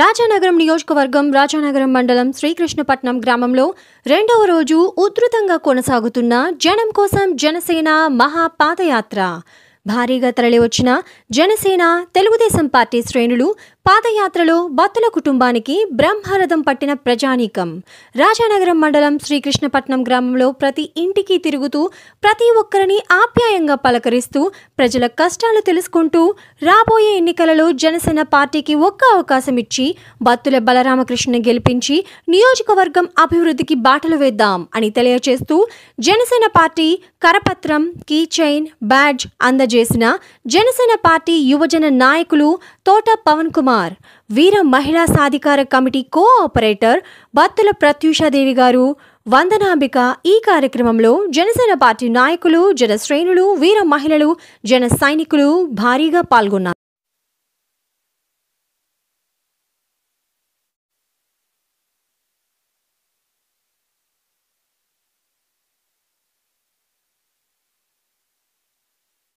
రాజానగరం నియోజకవర్గం రాజానగరం మండలం శ్రీకృష్ణపట్నం గ్రామంలో రెండవ రోజు ఉధృతంగా కొనసాగుతున్న జనం కోసం జనసేన మహాపాదయాత్ర భారీగా తరలివచ్చిన జనసేన తెలుగుదేశం పార్టీ శ్రేణులు పాదయాత్రలో బతుల కుటుంబానికి బ్రహ్మరథం పట్టిన ప్రజానీకం రాజానగరం మండలం శ్రీకృష్ణపట్నం గ్రామంలో ప్రతి ఇంటికి తిరుగుతూ ప్రతి ఒక్కరిని ఆప్యాయంగా పలకరిస్తూ ప్రజల కష్టాలు తెలుసుకుంటూ రాబోయే ఎన్నికలలో జనసేన పార్టీకి ఒక్క అవకాశం ఇచ్చి బత్తుల బలరామకృష్ణ గెలిపించి నియోజకవర్గం అభివృద్ధికి బాటలు వేద్దాం అని తెలియజేస్తూ జనసేన పార్టీ కరపత్రం కీ చైన్ బ్యాడ్జ్ అందజేసిన జనసేన పార్టీ యువజన నాయకులు తోట పవన్ కుమార్ కుమార్ వీర మహిళా సాధికార committee co operator Battula Pratyushadevi గారు వందనాంబిక ఈ కార్యక్రమంలో జనసేన పార్టీ నాయకులు జనశ్రేణులు వీర మహిళలు జన సైనికులు భారీగా పాల్గొన్నారు